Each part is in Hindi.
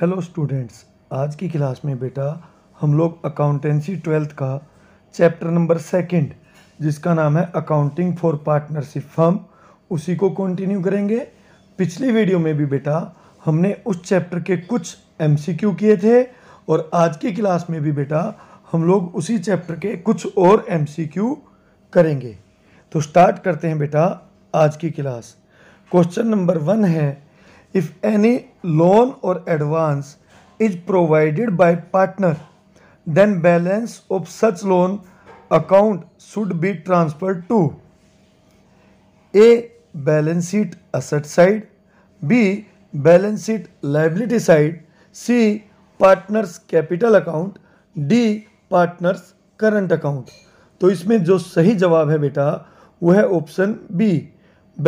हेलो स्टूडेंट्स आज की क्लास में बेटा हम लोग अकाउंटेंसी ट्वेल्थ का चैप्टर नंबर सेकंड जिसका नाम है अकाउंटिंग फॉर पार्टनरशिप फर्म उसी को कंटिन्यू करेंगे पिछली वीडियो में भी बेटा हमने उस चैप्टर के कुछ एमसीक्यू किए थे और आज की क्लास में भी बेटा हम लोग उसी चैप्टर के कुछ और एम करेंगे तो स्टार्ट करते हैं बेटा आज की क्लास क्वेश्चन नंबर वन है इफ एनी लोन और advance is provided by partner then balance of such loan account should be transfer to a balance sheet asset side B balance sheet liability side C partners capital account D partners current account तो इसमें जो सही जवाब है बेटा वह है option B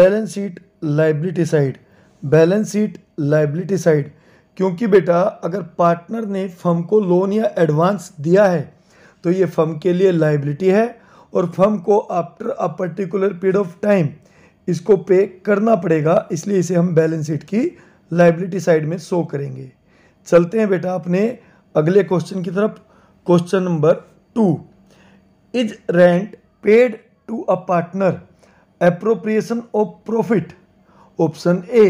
balance sheet liability side balance sheet liability side क्योंकि बेटा अगर पार्टनर ने फर्म को लोन या एडवांस दिया है तो ये फर्म के लिए लाइबिलिटी है और फर्म को after a particular period of time इसको पे करना पड़ेगा इसलिए इसे हम बैलेंस शीट की लाइबिलिटी साइड में शो करेंगे चलते हैं बेटा अपने अगले क्वेश्चन की तरफ question number two is rent paid to a partner appropriation of profit option A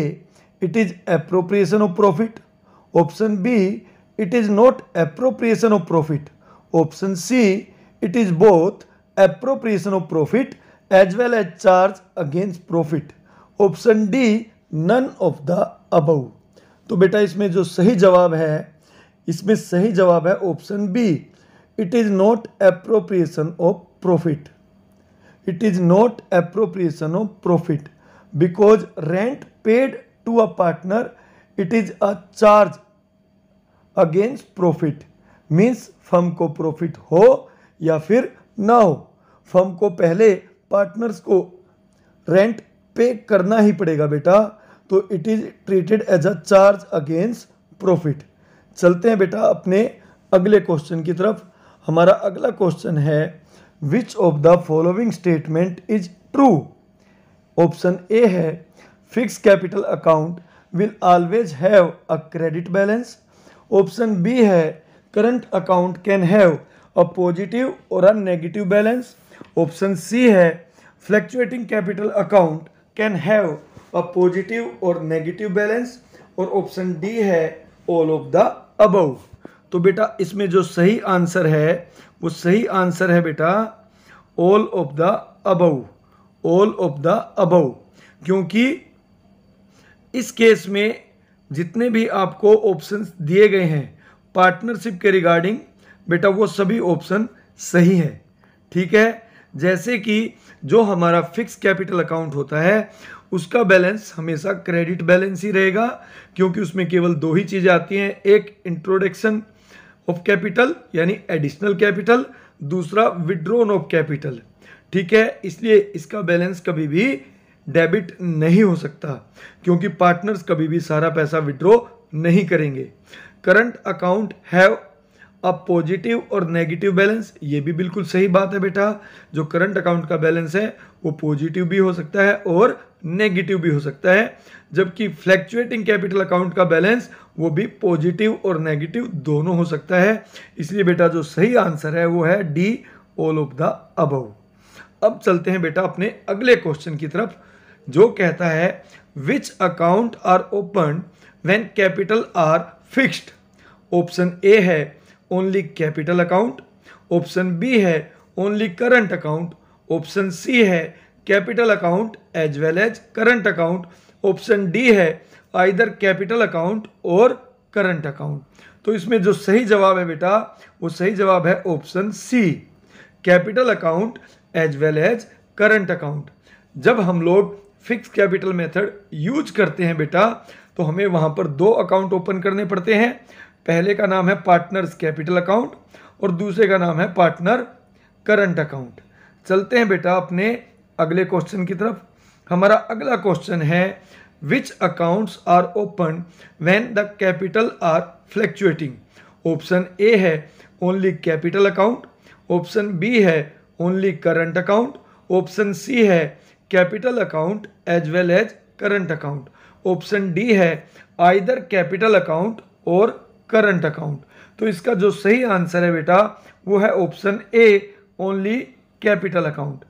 it is appropriation of profit option B it is not appropriation of profit option C it is both appropriation of profit as well as charge against profit option D none of the above तो बेटा इसमें जो सही जवाब है इसमें सही जवाब है option B it is not appropriation of profit it is not appropriation of profit because rent paid to a partner it is a charge against profit means firm को प्रॉफिट हो या फिर ना हो फर्म को पहले पार्टनर्स को रेंट पे करना ही पड़ेगा बेटा तो it is treated as a charge against profit चलते हैं बेटा अपने अगले क्वेश्चन की तरफ हमारा अगला क्वेश्चन है which of the following statement is true option A है fix capital account will always have a credit balance option B है current account can have a positive और a negative balance option C है fluctuating capital account can have a positive और नेगेटिव बैलेंस और ऑप्शन डी है ऑल ऑफ द अबव तो बेटा इसमें जो सही आंसर है वो सही आंसर है बेटा all of the above all of the above क्योंकि इस केस में जितने भी आपको ऑप्शन दिए गए हैं पार्टनरशिप के रिगार्डिंग बेटा वो सभी ऑप्शन सही है ठीक है जैसे कि जो हमारा फिक्स कैपिटल अकाउंट होता है उसका बैलेंस हमेशा क्रेडिट बैलेंस ही रहेगा क्योंकि उसमें केवल दो ही चीज़ें आती हैं एक इंट्रोडक्शन ऑफ कैपिटल यानी एडिशनल कैपिटल दूसरा विड्रोन ऑफ कैपिटल ठीक है इसलिए इसका बैलेंस कभी भी डेबिट नहीं हो सकता क्योंकि पार्टनर्स कभी भी सारा पैसा विड्रॉ नहीं करेंगे current account have a positive और नेगेटिव बैलेंस ये भी बिल्कुल सही बात है बेटा जो करंट अकाउंट का बैलेंस है वो पॉजिटिव भी हो सकता है और नेगेटिव भी हो सकता है जबकि फ्लैक्चुएटिंग कैपिटल अकाउंट का बैलेंस वो भी पॉजिटिव और नेगेटिव दोनों हो सकता है इसलिए बेटा जो सही आंसर है वो है D all of the above अब चलते हैं बेटा अपने अगले क्वेश्चन की तरफ जो कहता है which account are open when capital are fixed option A है only capital account option B है only current account option C है capital account as well as current account option D है आइदर कैपिटल अकाउंट और करंट अकाउंट तो इसमें जो सही जवाब है बेटा वो सही जवाब है option C capital account as well as current account जब हम लोग फिक्स कैपिटल मेथड यूज करते हैं बेटा तो हमें वहाँ पर दो अकाउंट ओपन करने पड़ते हैं पहले का नाम है पार्टनर्स कैपिटल अकाउंट और दूसरे का नाम है पार्टनर करंट अकाउंट चलते हैं बेटा अपने अगले क्वेश्चन की तरफ हमारा अगला क्वेश्चन है which accounts are open when the capital are fluctuating option A है only capital account option B है only current account option C है capital account as well as current account option D है आइदर कैपिटल अकाउंट और करंट अकाउंट तो इसका जो सही आंसर है बेटा वो है option A only capital account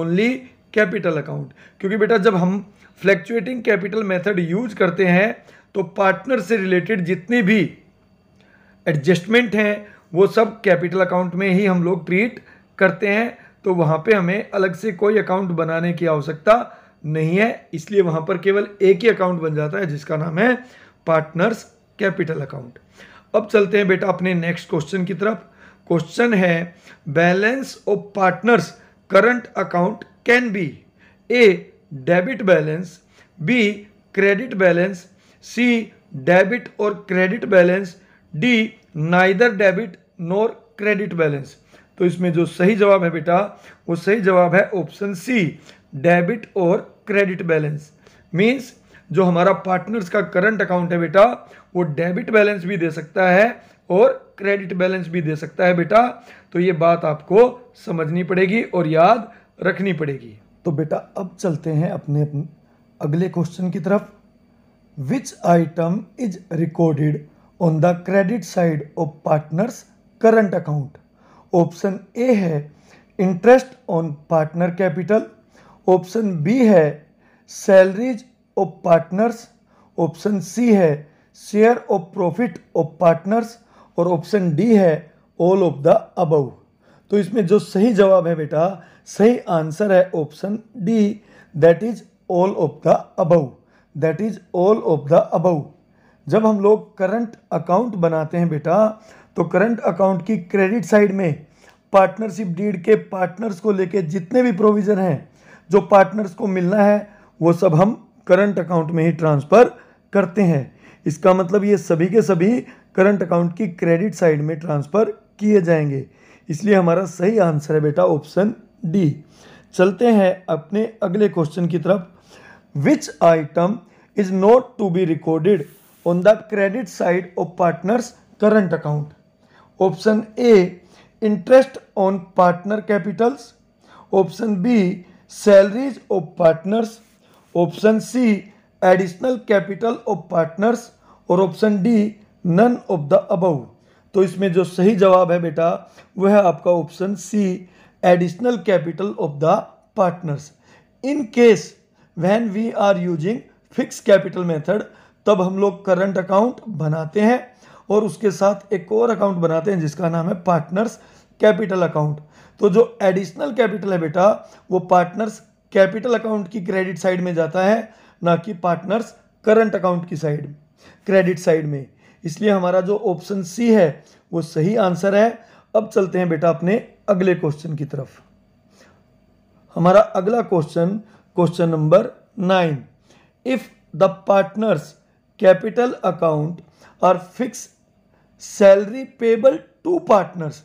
only capital account क्योंकि बेटा जब हम फ्लैक्चुएटिंग कैपिटल मेथड यूज करते हैं तो पार्टनर से रिलेटेड जितने भी एडजस्टमेंट हैं वो सब कैपिटल अकाउंट में ही हम लोग ट्रीट करते हैं तो वहाँ पे हमें अलग से कोई अकाउंट बनाने की आवश्यकता नहीं है इसलिए वहाँ पर केवल एक ही अकाउंट बन जाता है जिसका नाम है पार्टनर्स कैपिटल अकाउंट अब चलते हैं बेटा अपने नेक्स्ट क्वेश्चन की तरफ क्वेश्चन है balance of partners current account can be A debit balance B credit balance C debit और credit balance D neither debit nor credit balance तो इसमें जो सही जवाब है बेटा वो सही जवाब है ऑप्शन सी डेबिट और क्रेडिट बैलेंस मीन्स जो हमारा पार्टनर्स का करंट अकाउंट है बेटा वो डेबिट बैलेंस भी दे सकता है और क्रेडिट बैलेंस भी दे सकता है बेटा तो ये बात आपको समझनी पड़ेगी और याद रखनी पड़ेगी तो बेटा अब चलते हैं अपने अगले क्वेश्चन की तरफ which item is recorded on the credit side of partners current account option A है interest on partner capital option B है salaries of partners option C है share of profit of partners और ऑप्शन डी है ऑल ऑफ द अबव तो इसमें जो सही जवाब है बेटा सही आंसर है option D that is all of the above that is all of the above जब हम लोग करंट अकाउंट बनाते हैं बेटा तो करंट अकाउंट की क्रेडिट साइड में पार्टनरशिप डीड के पार्टनर्स को लेके जितने भी प्रोविज़न हैं जो पार्टनर्स को मिलना है वो सब हम करंट अकाउंट में ही ट्रांसफ़र करते हैं इसका मतलब ये सभी के सभी करंट अकाउंट की क्रेडिट साइड में ट्रांसफ़र किए जाएंगे इसलिए हमारा सही आंसर है बेटा ऑप्शन डी चलते हैं अपने अगले क्वेश्चन की तरफ which item is not to be recorded on the credit side of partners current account option A interest on partner capitals option B salaries of partners option C additional capital of partners और option D none of the above तो इसमें जो सही जवाब है बेटा वह है आपका option C additional capital of the partners in case when we are using fix capital method तब हम लोग करंट अकाउंट बनाते हैं और उसके साथ एक और अकाउंट बनाते हैं जिसका नाम है पार्टनर्स कैपिटल अकाउंट तो जो एडिशनल कैपिटल है बेटा वो पार्टनर्स कैपिटल अकाउंट की क्रेडिट साइड में जाता है ना कि पार्टनर्स करंट अकाउंट की साइड क्रेडिट साइड में इसलिए हमारा जो ऑप्शन सी है वो सही आंसर है अब चलते हैं बेटा अपने अगले क्वेश्चन की तरफ हमारा अगला question question number nine if the partners capital account are fix salary payable to partners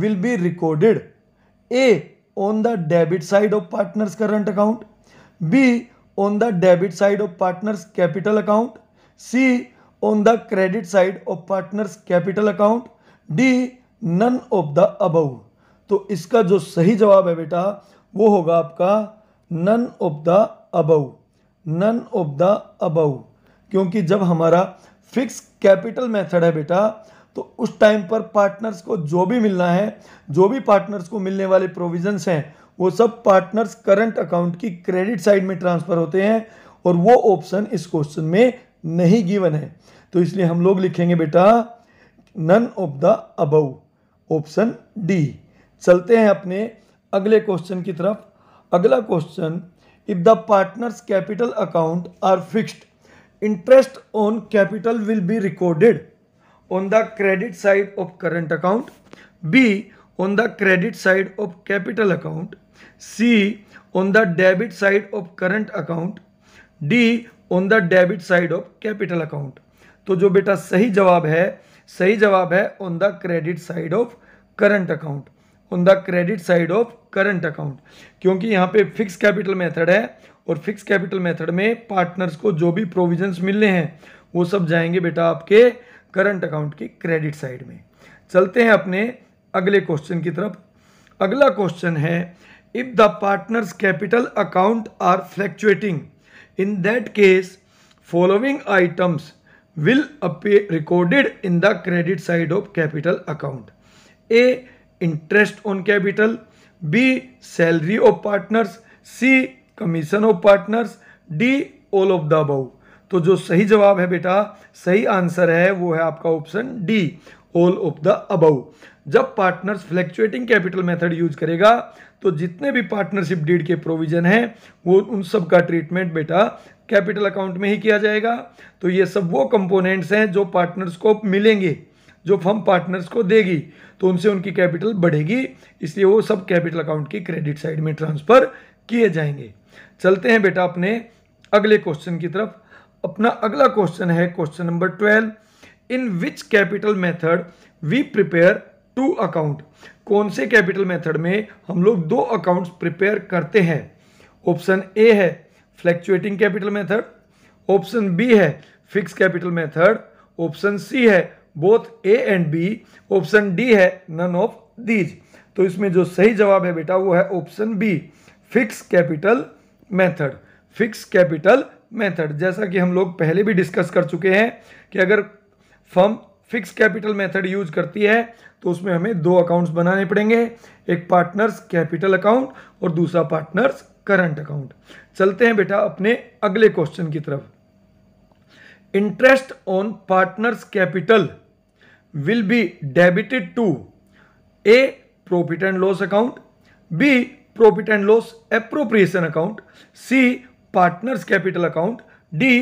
will be recorded A on the debit side of partners current account B on the debit side of partners capital account C on the credit side of partners capital account D none of the above तो इसका जो सही जवाब है बेटा वो होगा आपका none of the above none of the above क्योंकि जब हमारा फिक्स कैपिटल मेथड है बेटा तो उस टाइम पर पार्टनर्स को जो भी मिलना है जो भी पार्टनर्स को मिलने वाले प्रोविजंस हैं वो सब पार्टनर्स करंट अकाउंट की क्रेडिट साइड में ट्रांसफ़र होते हैं और वो ऑप्शन इस क्वेश्चन में नहीं गिवन है तो इसलिए हम लोग लिखेंगे बेटा none of the above option D चलते हैं अपने अगले क्वेश्चन की तरफ अगला question if the partners capital account are fixed interest on capital will be recorded on the credit side of current account b on the credit side of capital account c on the debit side of current account d on the debit side of capital account तो जो बेटा सही जवाब है सही जवाब है on the credit side of current account on the credit side of current account क्योंकि यहाँ पे फिक्स कैपिटल मेथड है और फिक्स कैपिटल मेथड में पार्टनर्स को जो भी प्रोविजंस मिलने हैं वो सब जाएंगे बेटा आपके करंट अकाउंट की क्रेडिट साइड में चलते हैं अपने अगले क्वेश्चन की तरफ अगला क्वेश्चन है if the partners capital account are fluctuating in that case following items will be recorded in the credit side of capital account A interest on capital B salary of partners C commission of partners D all of the above तो जो सही जवाब है बेटा सही आंसर है वो है आपका option D all of the above जब partners fluctuating capital method use करेगा तो जितने भी पार्टनरशिप डीड के प्रोविजन हैं वो उन सब का ट्रीटमेंट बेटा कैपिटल अकाउंट में ही किया जाएगा तो ये सब वो कंपोनेंट्स हैं जो पार्टनर्स को मिलेंगे जो फर्म पार्टनर्स को देगी तो उनसे उनकी कैपिटल बढ़ेगी इसलिए वो सब कैपिटल अकाउंट की क्रेडिट साइड में ट्रांसफ़र किए जाएंगे चलते हैं बेटा अपने अगले क्वेश्चन की तरफ अपना अगला क्वेश्चन है question number twelve in which capital method we prepare to account कौन से कैपिटल मेथड में हम लोग दो अकाउंट्स प्रिपेयर करते हैं ऑप्शन ए है fluctuating capital method option B है fix capital method option C है both A and B option D है नन ऑफ दीज तो इसमें जो सही जवाब है बेटा वो है option B fix capital method fix capital method जैसा कि हम लोग पहले भी डिस्कस कर चुके हैं कि अगर firm fix capital method use करती है तो उसमें हमें दो अकाउंट्स बनाने पड़ेंगे एक पार्टनर्स कैपिटल अकाउंट और दूसरा पार्टनर्स करंट अकाउंट चलते हैं बेटा अपने अगले क्वेश्चन की तरफ interest on partners capital will be debited to A profit and loss account B profit and loss appropriation account C partners capital account D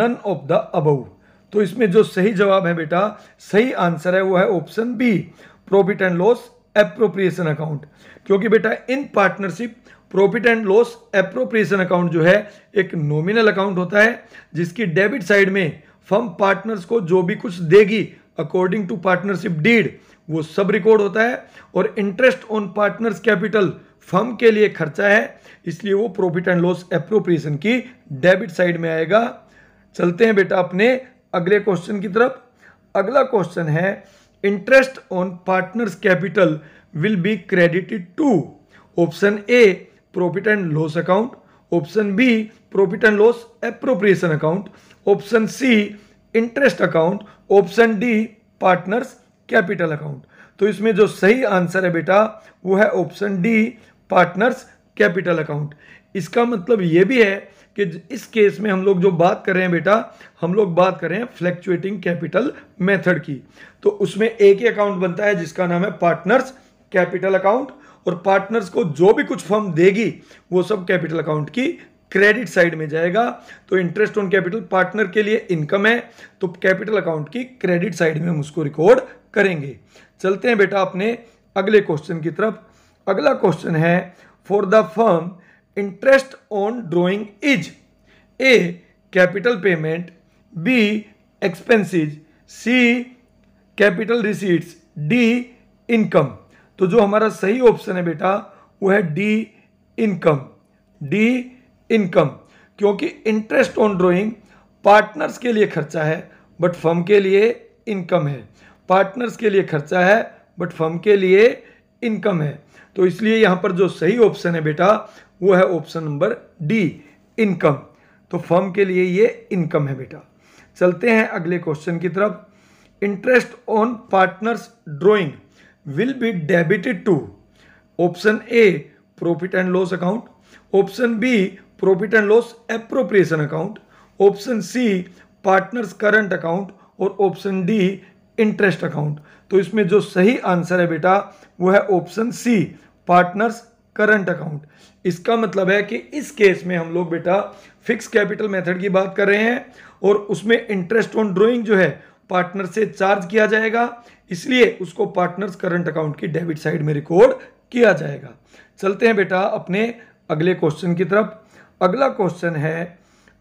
none of the above तो इसमें जो सही जवाब है बेटा सही आंसर है वो है option B profit and loss appropriation account क्योंकि बेटा in partnership profit and loss appropriation account जो है एक नॉमिनल अकाउंट होता है जिसकी डेबिट साइड में फर्म पार्टनर्स को जो भी कुछ देगी अकॉर्डिंग टू पार्टनरशिप डीड वो सब रिकॉर्ड होता है और interest on partners capital firm के लिए खर्चा है इसलिए वो प्रॉफिट एंड लॉस अप्रोप्रिएशन की डेबिट साइड में आएगा चलते हैं बेटा अपने अगले क्वेश्चन की तरफ अगला क्वेश्चन है interest on partners capital will be credited to option A profit and loss account option B profit and loss appropriation account option C interest account option D partners capital account तो इसमें जो सही आंसर है बेटा वो है option D partners capital account इसका मतलब ये भी है कि इस केस में हम लोग जो बात कर रहे हैं बेटा हम लोग बात कर रहे हैं फ्लैक्चुएटिंग कैपिटल मेथड की तो उसमें एक ही अकाउंट बनता है जिसका नाम है पार्टनर्स कैपिटल अकाउंट और पार्टनर्स को जो भी कुछ फर्म देगी वो सब कैपिटल अकाउंट की क्रेडिट साइड में जाएगा तो इंटरेस्ट ऑन कैपिटल पार्टनर के लिए इनकम है तो कैपिटल अकाउंट की क्रेडिट साइड में हम उसको रिकॉर्ड करेंगे चलते हैं बेटा अपने अगले क्वेश्चन की तरफ अगला क्वेश्चन है for the firm interest on drawing is A capital payment B expenses C capital receipts D income तो जो हमारा सही ऑप्शन है बेटा वो है डी इनकम डी इनकम क्योंकि इंटरेस्ट ऑन ड्रॉइंग पार्टनर्स के लिए खर्चा है बट फर्म के लिए इनकम है पार्टनर्स के लिए खर्चा है बट फर्म के लिए इनकम है तो इसलिए यहां पर जो सही ऑप्शन है बेटा वो है ऑप्शन नंबर डी इनकम तो फर्म के लिए ये इनकम है बेटा चलते हैं अगले क्वेश्चन की तरफ interest on partners drawing will be debited to option A profit and loss account option B profit and loss appropriation account option C partners current account और ऑप्शन डी इंटरेस्ट अकाउंट तो इसमें जो सही आंसर है बेटा वो है option C partners current account इसका मतलब है कि इस केस में हम लोग बेटा फिक्स कैपिटल मेथड की बात कर रहे हैं और उसमें इंटरेस्ट ऑन ड्रॉइंग जो है पार्टनर से चार्ज किया जाएगा इसलिए उसको पार्टनर्स करंट अकाउंट की डेबिट साइड में रिकॉर्ड किया जाएगा चलते हैं बेटा अपने अगले क्वेश्चन की तरफ अगला क्वेश्चन है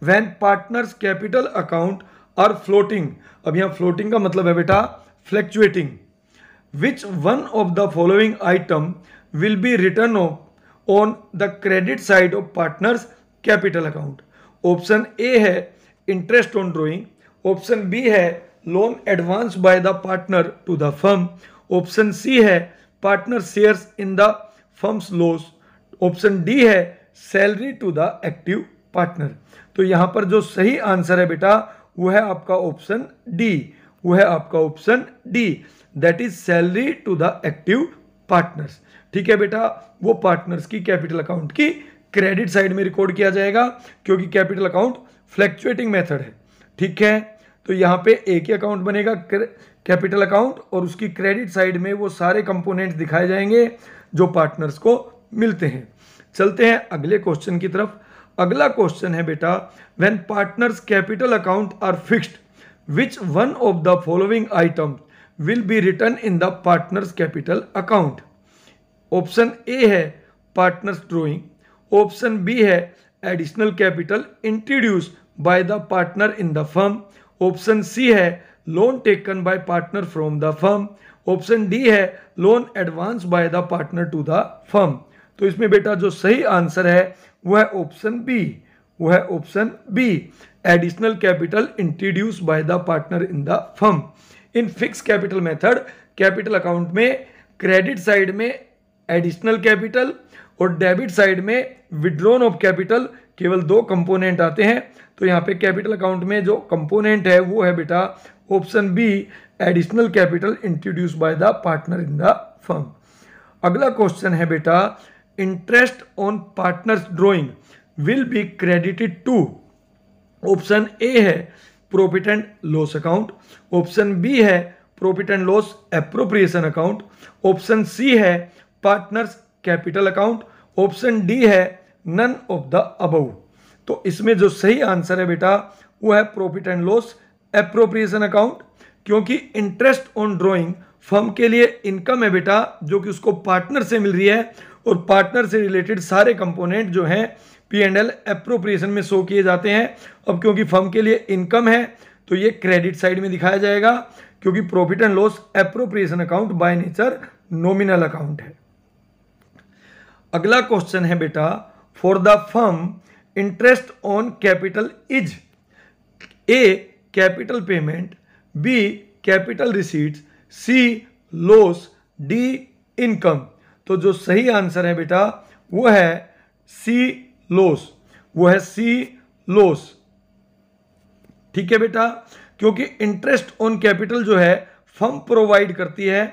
when partners capital account are floating अब यहाँ फ्लोटिंग का मतलब है बेटा fluctuating. Which one of the following item will be written off on the credit side of partner's capital account? Option A है interest on drawing option B है loan advance by the partner to the firm option C है partner shares in the firm's loss option D है salary to the active partner तो यहाँ पर जो सही आंसर है बेटा वो है आपका ऑप्शन डी वो है आपका option D that is salary to the active partners ठीक है बेटा वो पार्टनर्स की कैपिटल अकाउंट की क्रेडिट साइड में रिकॉर्ड किया जाएगा क्योंकि कैपिटल अकाउंट फ्लैक्चुएटिंग मेथड है ठीक है तो यहां पे एक ही अकाउंट बनेगा कैपिटल अकाउंट और उसकी क्रेडिट साइड में वो सारे कंपोनेंट्स दिखाए जाएंगे जो पार्टनर्स को मिलते हैं चलते हैं अगले क्वेश्चन की तरफ अगला क्वेश्चन है बेटा when partners capital account are fixed which one of the following item will be written in the partners capital account option A है पार्टनर्स ड्रॉइंग ऑप्शन बी है additional capital introduce by the partner in the firm option C है loan taken by partner from the firm option D है loan advance by the partner to the firm तो इसमें बेटा जो सही आंसर है वह है ऑप्शन बी वो है option B additional capital introduce by the partner in the firm in fix capital method capital account में क्रेडिट साइड में एडिशनल कैपिटल और डेबिट साइड में विड्रोन ऑफ कैपिटल केवल दो कंपोनेंट आते हैं तो यहाँ पे कैपिटल अकाउंट में जो कंपोनेंट है वो है बेटा option B additional capital introduce by the partner in the firm अगला क्वेश्चन है बेटा interest on partners drawing will be credited to option A है profit and loss account option B है profit and loss appropriation account option C है partners capital account option D है नन ऑफ द अबव तो इसमें जो सही आंसर है बेटा वो है profit and loss appropriation account क्योंकि इंटरेस्ट ऑन ड्रॉइंग फर्म के लिए इनकम है बेटा जो कि उसको पार्टनर से मिल रही है और पार्टनर से रिलेटेड सारे कंपोनेंट जो हैं पी एंड एल अप्रोप्रिएशन में शो किए जाते हैं अब क्योंकि फर्म के लिए इनकम है तो ये क्रेडिट साइड में दिखाया जाएगा क्योंकि profit and loss appropriation account by nature nominal account है अगला क्वेश्चन है बेटा for the firm interest on capital is A capital payment B capital receipts C loss D income तो जो सही आंसर है बेटा वो है सी लोस वो है सी लोस ठीक है बेटा क्योंकि इंटरेस्ट ऑन कैपिटल जो है फर्म प्रोवाइड करती है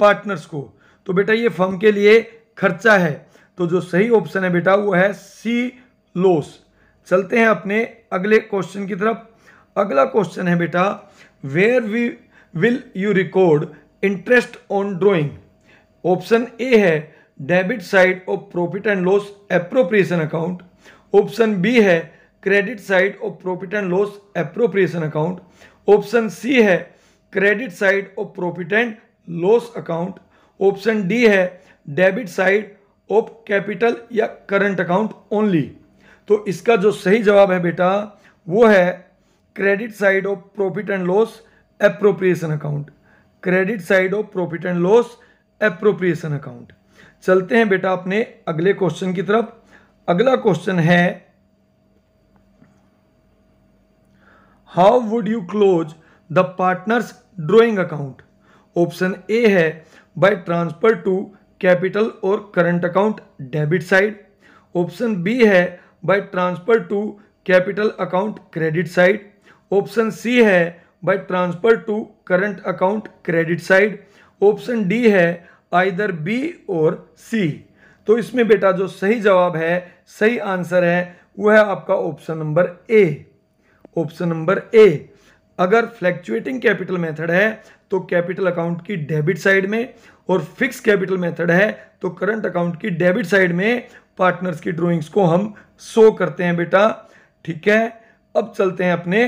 पार्टनर्स को तो बेटा ये फर्म के लिए खर्चा है तो जो सही ऑप्शन है बेटा वो है सी लोस चलते हैं अपने अगले क्वेश्चन की तरफ अगला क्वेश्चन है बेटा where we will you record interest on drawing option A है debit side of profit and loss appropriation account option B है credit side of profit and loss appropriation account option C है credit side of profit and loss account option D है डेबिट साइड ऑफ कैपिटल या करंट अकाउंट ओनली तो इसका जो सही जवाब है बेटा वो है credit side of profit and loss appropriation account credit side of profit and loss appropriation account चलते हैं बेटा अपने अगले क्वेश्चन की तरफ अगला क्वेश्चन है how would you close the partners drawing account option A है बाय ट्रांसफर टू कैपिटल और current account debit side option B है by transfer to capital account credit side option C है by transfer to current account credit side option D है आइदर बी और सी तो इसमें बेटा जो सही जवाब है सही आंसर है वह है आपका option number A option number A अगर फ्लैक्चुएटिंग कैपिटल मेथड है तो कैपिटल अकाउंट की डेबिट साइड में और फिक्स कैपिटल मेथड है तो करंट अकाउंट की डेबिट साइड में पार्टनर्स की ड्रॉइंग्स को हम शो करते हैं बेटा ठीक है अब चलते हैं अपने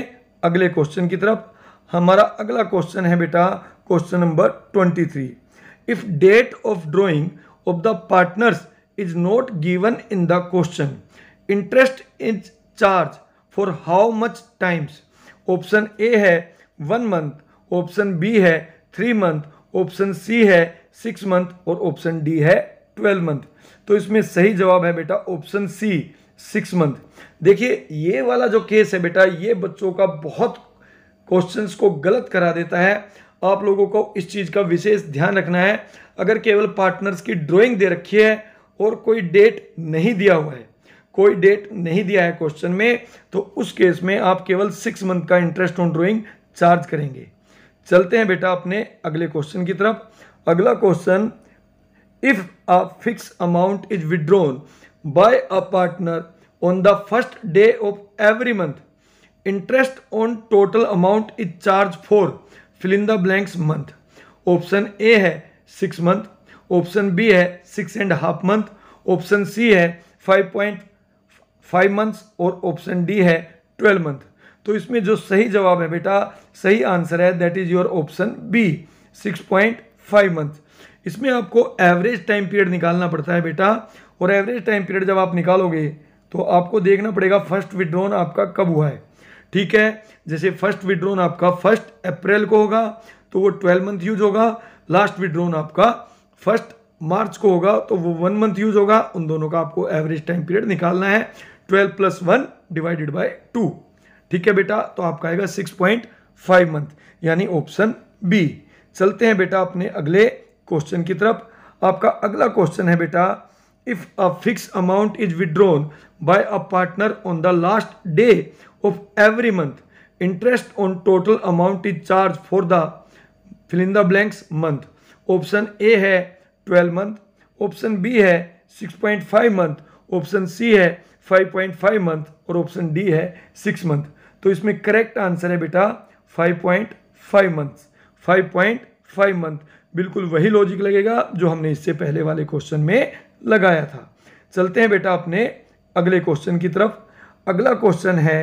अगले क्वेश्चन की तरफ हमारा अगला क्वेश्चन है बेटा question number twenty three if date of drawing of the partners is not given in the question interest is charged for how much times option A है वन मंथ ऑप्शन बी है थ्री मंथ ऑप्शन सी है सिक्स मंथ और ऑप्शन डी है ट्वेल्व मंथ तो इसमें सही जवाब है बेटा ऑप्शन सी सिक्स मंथ देखिए ये वाला जो केस है बेटा ये बच्चों का बहुत क्वेश्चंस को गलत करा देता है आप लोगों को इस चीज़ का विशेष ध्यान रखना है अगर केवल पार्टनर्स की ड्राइंग दे रखी है और कोई डेट नहीं दिया हुआ है कोई डेट नहीं दिया है क्वेश्चन में तो उस केस में आप केवल सिक्स मंथ का इंटरेस्ट ऑन ड्राइंग चार्ज करेंगे चलते हैं बेटा अपने अगले क्वेश्चन की तरफ अगला question if a fix amount is withdrawn by a partner on the first day of every month interest on total amount is charge for fill in the blanks month option A है सिक्स मंथ ऑप्शन बी है six and half month option C है फाइव पॉइंट फाइव मंथ्स और ऑप्शन डी है ट्वेल्व मंथ तो इसमें जो सही जवाब है बेटा सही आंसर है that is your option B six point five month इसमें आपको एवरेज टाइम पीरियड निकालना पड़ता है बेटा और एवरेज टाइम पीरियड जब आप निकालोगे तो आपको देखना पड़ेगा फर्स्ट विड्रॉन आपका कब हुआ है ठीक है जैसे फर्स्ट विड्रोन आपका फर्स्ट अप्रैल को होगा तो वो ट्वेल्व मंथ यूज होगा लास्ट विड्रोन आपका फर्स्ट मार्च को होगा तो वो वन मंथ यूज होगा उन दोनों का आपको एवरेज टाइम पीरियड निकालना है twelve plus one divided by two ठीक है बेटा तो आपका आएगा सिक्स पॉइंट फाइव मंथ यानी ऑप्शन बी चलते हैं बेटा अपने अगले क्वेश्चन की तरफ आपका अगला क्वेश्चन है बेटा if a fixed amount is withdrawn by a partner on the last day of every month interest on total amount is charged for the fill in the blanks month option A है 12 मंथ ऑप्शन बी है 6.5 मंथ ऑप्शन सी है 5.5 मंथ और ऑप्शन डी है 6 मंथ तो इसमें करेक्ट आंसर है बेटा 5.5 मंथ्स 5.5 मंथ बिल्कुल वही लॉजिक लगेगा जो हमने इससे पहले वाले क्वेश्चन में लगाया था चलते हैं बेटा अपने अगले क्वेश्चन की तरफ अगला क्वेश्चन है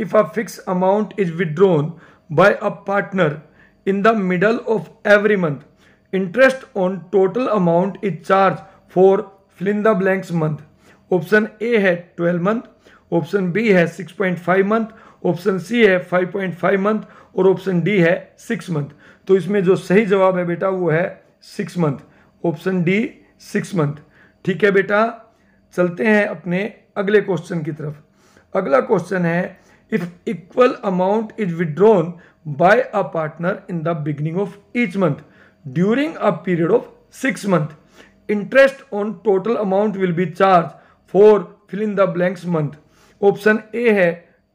if a fix amount is withdrawn by a partner in the middle of every month interest on total amount is charge for filling the blanks month option A है ट्वेल्व मंथ ऑप्शन बी है six point five month option C है फाइव पॉइंट फाइव मंथ और ऑप्शन डी है सिक्स मंथ तो इसमें जो सही जवाब है बेटा वो है six month option D six month ठीक है बेटा चलते हैं अपने अगले क्वेश्चन की तरफ अगला क्वेश्चन है if equal amount is withdrawn by a partner in the beginning of each month during a period of six month interest on total amount will be charge for fill in the blanks month option A है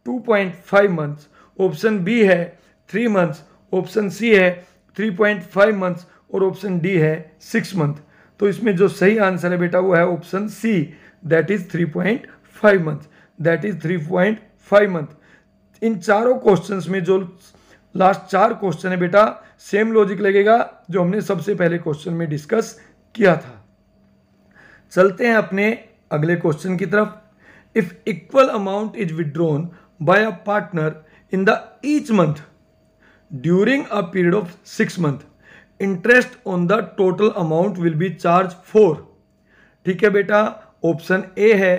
2.5 मंथ्स ऑप्शन बी है 3 मंथ्स ऑप्शन सी है 3.5 मंथ्स और ऑप्शन डी है 6 मंथ तो इसमें जो सही आंसर है बेटा वो है option C that is three point five month that is three point five month इन चारों क्वेश्चन में जो लास्ट चार क्वेश्चन है बेटा सेम लॉजिक लगेगा जो हमने सबसे पहले क्वेश्चन में डिस्कस किया था चलते हैं अपने अगले क्वेश्चन की तरफ if equal amount is withdrawn by a partner in the each month during a period of six month interest on the total amount will be charge for ठीक है बेटा ऑप्शन ए है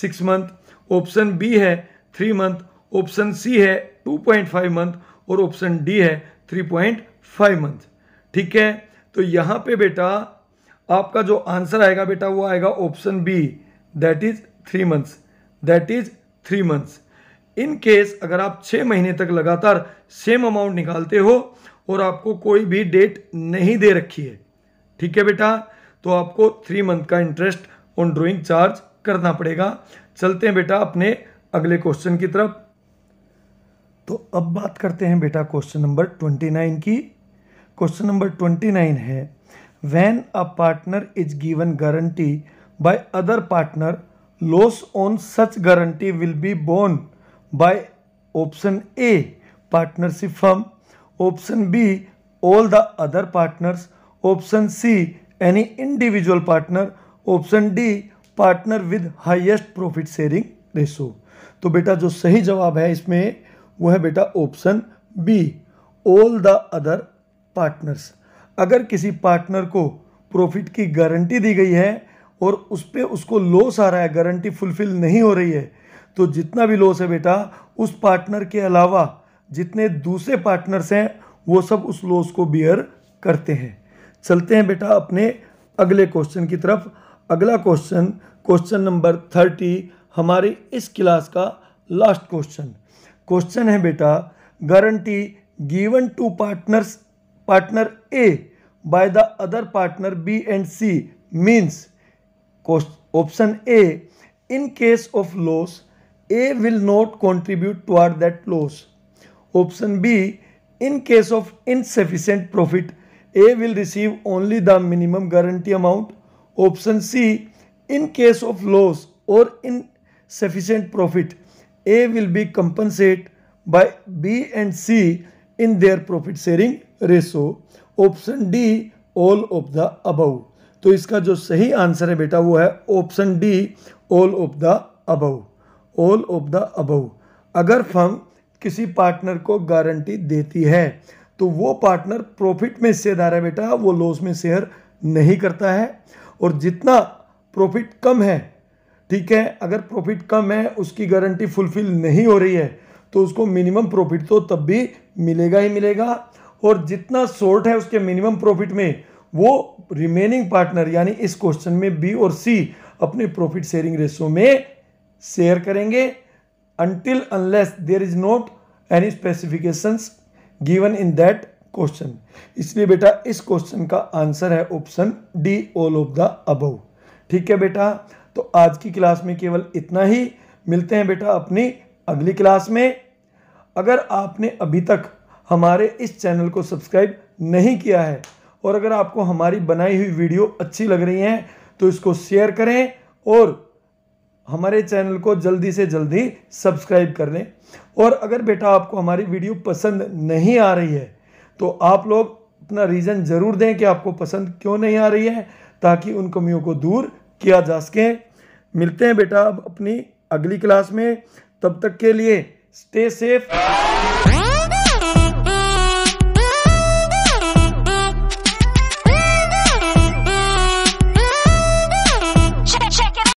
सिक्स मंथ ऑप्शन बी है थ्री मंथ ऑप्शन सी है टू पॉइंट फाइव मंथ और ऑप्शन डी है थ्री पॉइंट फाइव मंथ ठीक है तो यहां पे बेटा आपका जो आंसर आएगा बेटा वो आएगा option B that is three months that is three months in case अगर आप छः महीने तक लगातार सेम अमाउंट निकालते हो और आपको कोई भी डेट नहीं दे रखी है ठीक है बेटा तो आपको थ्री मंथ का इंटरेस्ट ऑन ड्रॉइंग चार्ज करना पड़ेगा चलते हैं बेटा अपने अगले क्वेश्चन की तरफ तो अब बात करते हैं बेटा क्वेश्चन नंबर ट्वेंटी नाइन की क्वेश्चन नंबर ट्वेंटी नाइन है when a partner is given guarantee by other partner loss on such guarantee will be borne by option A partnership firm, option B all the other partners, option C any individual partner, option D partner with highest profit sharing ratio तो बेटा जो सही जवाब है इसमें वह है बेटा option B all the other partners अगर किसी पार्टनर को प्रॉफिट की गारंटी दी गई है और उस पर उसको लॉस आ रहा है गारंटी फुलफिल नहीं हो रही है तो जितना भी लॉस है बेटा उस पार्टनर के अलावा जितने दूसरे पार्टनर्स हैं वो सब उस लॉस को बियर करते हैं चलते हैं बेटा अपने अगले क्वेश्चन की तरफ अगला क्वेश्चन क्वेश्चन नंबर थर्टी हमारे इस क्लास का लास्ट क्वेश्चन क्वेश्चन है बेटा guarantee given to partners partner A by the other partner B and C means option A in case of loss A will not contribute toward that loss. Option B, in case of insufficient profit, A will receive only the minimum guarantee amount. Option C, in case of loss or insufficient profit, A will be compensated by B and C in their profit sharing ratio. Option D, all of the above. तो इसका जो सही आंसर है बेटा वो है option D all of the above all of the above अगर फर्म किसी पार्टनर को गारंटी देती है तो वो पार्टनर प्रॉफिट में हिस्सेदार है बेटा वो लॉस में शेयर नहीं करता है और जितना प्रॉफिट कम है ठीक है अगर प्रॉफिट कम है उसकी गारंटी फुलफिल नहीं हो रही है तो उसको मिनिमम प्रॉफिट तो तब भी मिलेगा ही मिलेगा और जितना शॉर्ट है उसके मिनिमम प्रॉफिट में वो रिमेनिंग पार्टनर यानी इस क्वेश्चन में बी और सी अपने प्रॉफिट शेयरिंग रेशो में शेयर करेंगे until unless there is not any specification given in that question इसलिए बेटा इस क्वेश्चन का आंसर है option D all of the above ठीक है बेटा तो आज की क्लास में केवल इतना ही मिलते हैं बेटा अपनी अगली क्लास में अगर आपने अभी तक हमारे इस चैनल को सब्सक्राइब नहीं किया है और अगर आपको हमारी बनाई हुई वीडियो अच्छी लग रही है तो इसको शेयर करें और हमारे चैनल को जल्दी से जल्दी सब्सक्राइब कर लें और अगर बेटा आपको हमारी वीडियो पसंद नहीं आ रही है तो आप लोग अपना रीज़न ज़रूर दें कि आपको पसंद क्यों नहीं आ रही है ताकि उन कमियों को दूर किया जा सके मिलते हैं बेटा अब अपनी अगली क्लास में तब तक के लिए स्टे सेफ़